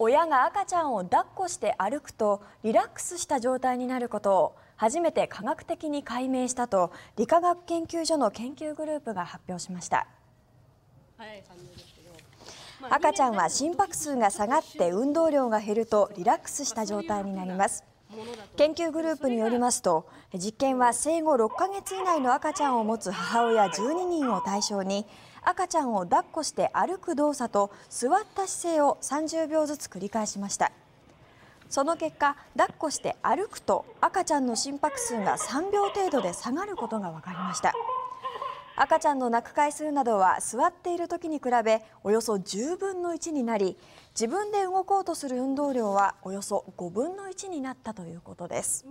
親が赤ちゃんを抱っこして歩くとリラックスした状態になることを初めて科学的に解明したと理化学研究所の研究グループが発表しました赤ちゃんは心拍数が下がって運動量が減るとリラックスした状態になります研究グループによりますと実験は生後6か月以内の赤ちゃんを持つ母親12人を対象に赤ちゃんを抱っこして歩く動作と座った姿勢を30秒ずつ繰り返しましたその結果抱っこして歩くと赤ちゃんの心拍数が3秒程度で下がることが分かりました。赤ちゃんの泣く回数などは座っている時に比べおよそ10分の1になり自分で動こうとする運動量はおよそ5分の1になったということです。